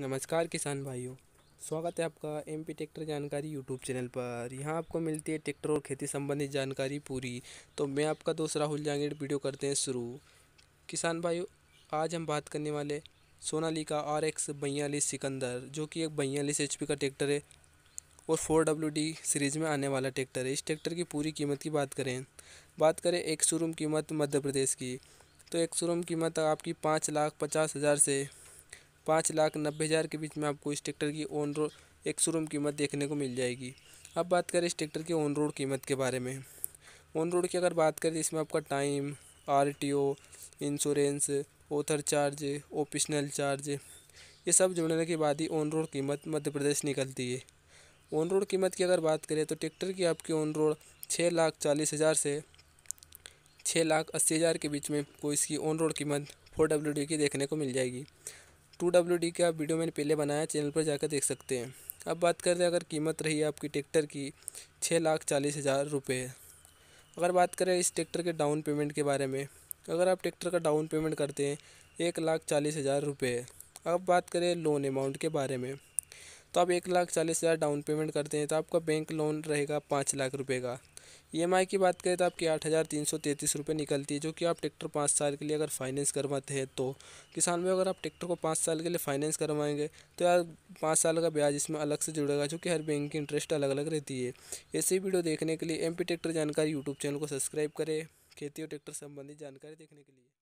नमस्कार किसान भाइयों स्वागत है आपका एम पी ट्रैक्टर जानकारी यूट्यूब चैनल पर यहाँ आपको मिलती है ट्रैक्टर और खेती संबंधित जानकारी पूरी तो मैं आपका दोस्त राहुल जांगेड़ वीडियो करते हैं शुरू किसान भाइयों आज हम बात करने वाले सोनाली का आर एक्स बयालीस सिकंदर जो कि एक बयालीस एच का ट्रैक्टर है और फोर डब्ल्यू डी सीरीज़ में आने वाला ट्रैक्टर है इस ट्रैक्टर की पूरी कीमत की बात करें बात करें एक शोरूम कीमत मध्य प्रदेश की तो एक शोरूम कीमत आपकी पाँच लाख पचास हज़ार से पाँच लाख नब्बे हज़ार के बीच में आपको इस ट्रैक्टर की ऑन रोड एक शोरूम कीमत देखने को मिल जाएगी अब बात करें इस ट्रैक्टर की ऑन रोड कीमत के बारे में ऑन रोड की अगर बात करें इसमें आपका time R T O insurance other charge optional charge ये सब जुड़ने के बाद ही ऑन रोड कीमत मध्य प्रदेश निकलती है ऑन रोड कीमत की अगर बात करें तो ट्रैक्टर की आपकी ऑन रोड छः लाख चालीस हज़ार से छः लाख अस्सी हज़ार के बीच में कोई इसकी ऑन रोड कीमत फोर डब्ल्यू डी की देखने को मिल जाएगी टू डब्ल्यू डी का वीडियो मैंने पहले बनाया चैनल पर जाकर देख सकते हैं अब बात करते हैं अगर कीमत रही आपकी ट्रैक्टर की छः लाख चालीस हज़ार रुपये अगर बात करें इस ट्रैक्टर के डाउन पेमेंट के बारे में अगर आप ट्रैक्टर का डाउन पेमेंट करते हैं एक लाख चालीस हज़ार रुपये अब बात करें लोन अमाउंट के बारे में तो आप एक लाख चालीस हज़ार डाउन पेमेंट करते हैं तो आपका बैंक लोन रहेगा पाँच लाख रुपये का ईएमआई e की बात करें तो आपकी आठ हज़ार तीन सौ तैंतीस रुपये निकलती है जो कि आप ट्रैक्टर पाँच साल के लिए अगर फाइनेंस करवाते हैं तो किसान भाई अगर आप ट्रैक्टर को पाँच साल के लिए फाइनेंस करवाएंगे तो यार पाँच साल का ब्याज इसमें अलग से जुड़ेगा जो कि हर बैंक की इंटरेस्ट अलग अलग रहती है ही वीडियो देखने के लिए एम ट्रैक्टर जानकारी यूट्यूब चैनल को सब्सक्राइब करें खेती और ट्रैक्टर संबंधित जानकारी देखने के लिए